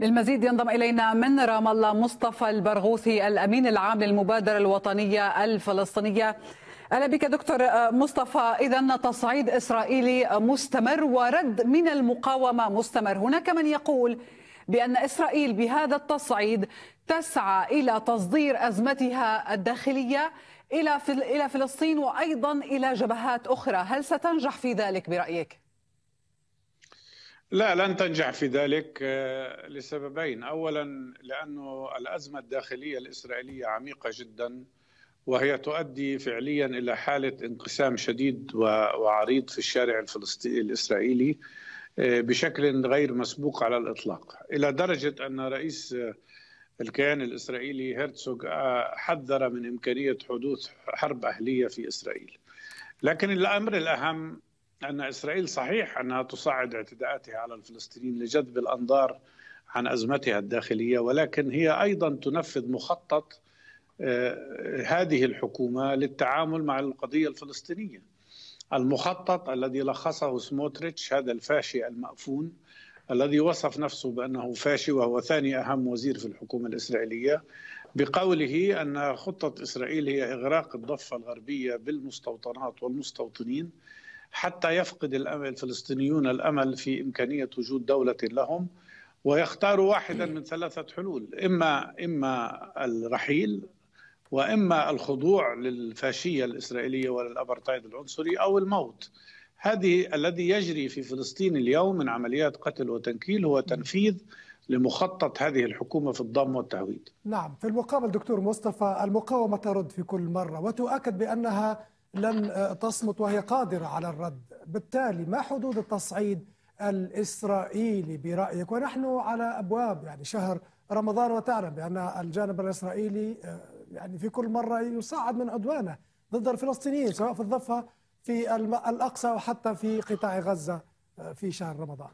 للمزيد ينضم الينا من رام الله مصطفى البرغوثي الامين العام للمبادره الوطنيه الفلسطينيه اهلا بك دكتور مصطفى اذا تصعيد اسرائيلي مستمر ورد من المقاومه مستمر هناك من يقول بان اسرائيل بهذا التصعيد تسعى الى تصدير ازمتها الداخليه الى الى فلسطين وايضا الى جبهات اخرى هل ستنجح في ذلك برايك لا لن تنجح في ذلك آه، لسببين اولا لانه الازمه الداخليه الاسرائيليه عميقه جدا وهي تؤدي فعليا الى حاله انقسام شديد وعريض في الشارع الفلسطيني الاسرائيلي آه، بشكل غير مسبوق على الاطلاق الى درجه ان رئيس آه، الكيان الاسرائيلي هرتسوغ حذر من امكانيه حدوث حرب اهليه في اسرائيل لكن الامر الاهم أن إسرائيل صحيح أنها تصعد اعتداءاتها على الفلسطينيين لجذب الأنظار عن أزمتها الداخلية ولكن هي أيضا تنفذ مخطط آه، هذه الحكومة للتعامل مع القضية الفلسطينية المخطط الذي لخصه سموتريتش هذا الفاشي المأفون الذي وصف نفسه بأنه فاشي وهو ثاني أهم وزير في الحكومة الإسرائيلية بقوله أن خطة إسرائيل هي إغراق الضفة الغربية بالمستوطنات والمستوطنين حتى يفقد الفلسطينيون الامل في امكانيه وجود دوله لهم ويختاروا واحدا من ثلاثه حلول اما اما الرحيل واما الخضوع للفاشيه الاسرائيليه وللابرتايد العنصري او الموت. هذه الذي يجري في فلسطين اليوم من عمليات قتل وتنكيل هو تنفيذ لمخطط هذه الحكومة في الضم والتهويد نعم في المقابل دكتور مصطفى المقاومة ترد في كل مرة وتؤكد بأنها لن آه، تصمت وهي قادرة على الرد بالتالي ما حدود التصعيد الإسرائيلي برأيك ونحن على أبواب يعني شهر رمضان وتعلم بأن الجانب الإسرائيلي آه، يعني في كل مرة يصعد من عدوانه ضد الفلسطينيين سواء في الضفة في الأقصى وحتى في قطاع غزة آه، في شهر رمضان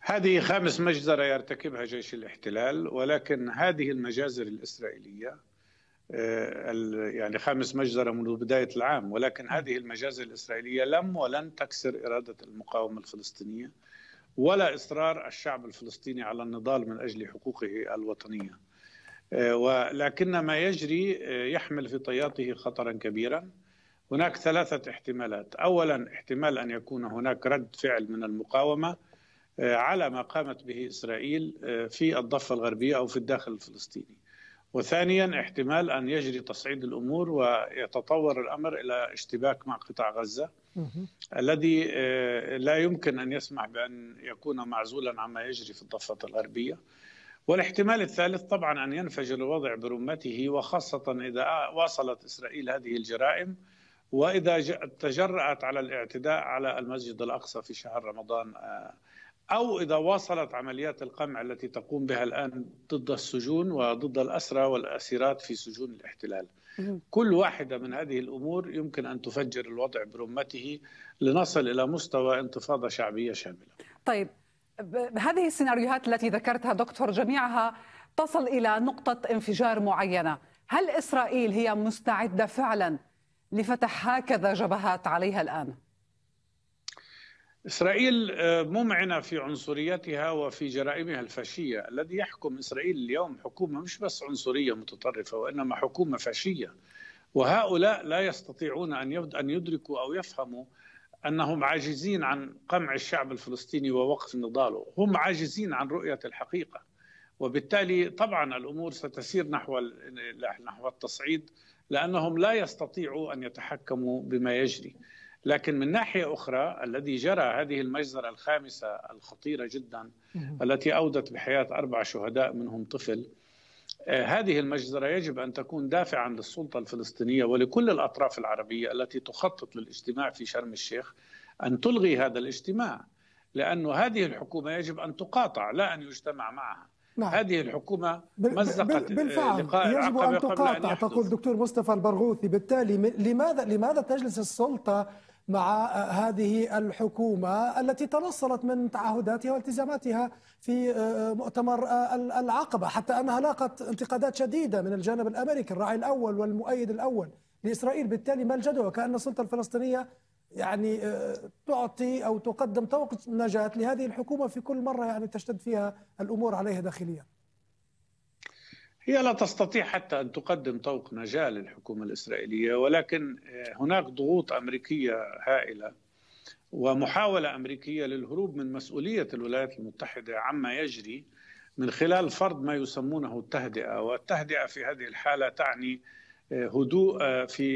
هذه خامس مجزرة يرتكبها جيش الاحتلال ولكن هذه المجازر الإسرائيلية آه، يعني خامس مجزرة منذ بداية العام ولكن نعم. هذه المجازر الإسرائيلية لم ولن تكسر إرادة المقاومة الفلسطينية ولا إصرار الشعب الفلسطيني على النضال من أجل حقوقه الوطنية آه، ولكن ما يجري آه، يحمل في طياته خطرا كبيرا هناك ثلاثة احتمالات أولا احتمال أن يكون هناك رد فعل من المقاومة على ما قامت به إسرائيل في الضفة الغربية أو في الداخل الفلسطيني وثانيا احتمال ان يجري تصعيد الامور ويتطور الامر الى اشتباك مع قطاع غزه الذي آه، لا يمكن ان يسمح بان يكون معزولا عما يجري في الضفه الغربيه والاحتمال الثالث طبعا ان ينفجر الوضع برمته وخاصه اذا واصلت اسرائيل هذه الجرائم واذا تجرات على الاعتداء على المسجد الاقصى في شهر رمضان آه، أو إذا واصلت عمليات القمع التي تقوم بها الآن ضد السجون وضد الأسرى والأسيرات في سجون الاحتلال كل واحدة من هذه الأمور يمكن أن تفجر الوضع برمته لنصل إلى مستوى انتفاضة شعبية شاملة طيب هذه السيناريوهات التي ذكرتها دكتور جميعها تصل إلى نقطة انفجار معينة هل إسرائيل هي مستعدة فعلا لفتح هكذا جبهات عليها الآن؟ إسرائيل آه، ممعنة في عنصريتها وفي جرائمها الفاشية الذي يحكم إسرائيل اليوم حكومة مش بس عنصرية متطرفة وإنما حكومة فاشية وهؤلاء لا يستطيعون أن يدركوا أو يفهموا أنهم عاجزين عن قمع الشعب الفلسطيني ووقف نضاله هم عاجزين عن رؤية الحقيقة وبالتالي طبعا الأمور ستسير نحو, نحو التصعيد لأنهم لا يستطيعوا أن يتحكموا بما يجري لكن من ناحية أخرى الذي جرى هذه المجزرة الخامسة الخطيرة جدا التي أودت بحياة أربع شهداء منهم طفل آه، هذه المجزرة يجب أن تكون دافعا للسلطة الفلسطينية ولكل الأطراف العربية التي تخطط للاجتماع في شرم الشيخ أن تلغي هذا الاجتماع لأن هذه الحكومة يجب أن تقاطع لا أن يجتمع معها نعم. هذه الحكومة مزقت آه، بالفعل لقاء يجب أن تقاطع أن تقول دكتور مصطفى البرغوثي بالتالي لماذا لماذا تجلس السلطة مع هذه الحكومة التي تنصلت من تعهداتها والتزاماتها في آه، آه، مؤتمر آه، العقبة حتى أنها لاقت انتقادات شديدة من الجانب الأمريكي الراعي الأول والمؤيد الأول لإسرائيل بالتالي ما الجدوى كأن السلطة الفلسطينية يعني تعطي أو تقدم طوق نجاة لهذه الحكومة في كل مرة يعني تشتد فيها الأمور عليها داخليا هي لا تستطيع حتى ان تقدم طوق نجاه للحكومه الاسرائيليه ولكن آه، هناك ضغوط امريكيه هائله ومحاوله امريكيه للهروب من مسؤوليه الولايات المتحده عما يجري من خلال فرض ما يسمونه التهدئه والتهدئه في هذه الحاله تعني آه، هدوء آه، في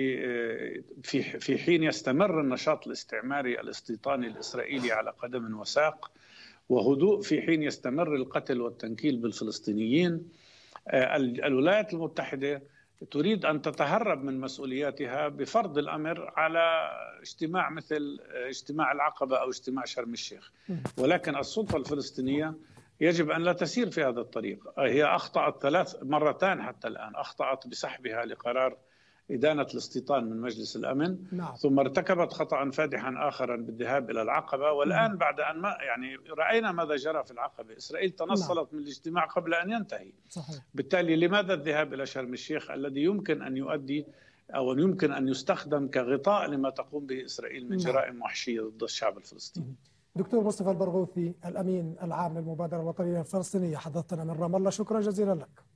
في في حين يستمر النشاط الاستعماري الاستيطاني الاسرائيلي على قدم وساق وهدوء في حين يستمر القتل والتنكيل بالفلسطينيين آه، الولايات المتحدة تريد أن تتهرب من مسؤولياتها بفرض الأمر على اجتماع مثل آه، اجتماع العقبة أو اجتماع شرم الشيخ ولكن السلطة الفلسطينية يجب أن لا تسير في هذا الطريق آه، هي أخطأت ثلاث مرتان حتى الآن أخطأت بسحبها لقرار إدانة الاستيطان من مجلس الأمن نعم. ثم ارتكبت خطأ فادحا آخرا بالذهاب إلى العقبة والآن نعم. بعد أن ما يعني رأينا ماذا جرى في العقبة إسرائيل نعم. تنصلت نعم. من الاجتماع قبل أن ينتهي صحيح. بالتالي لماذا الذهاب إلى شرم الشيخ الذي يمكن أن يؤدي أو يمكن أن يستخدم كغطاء لما تقوم به إسرائيل من نعم. جرائم وحشية ضد الشعب الفلسطيني دكتور مصطفى البرغوثي الأمين العام للمبادرة الوطنية الفلسطينية حدثتنا من رام الله شكرا جزيلا لك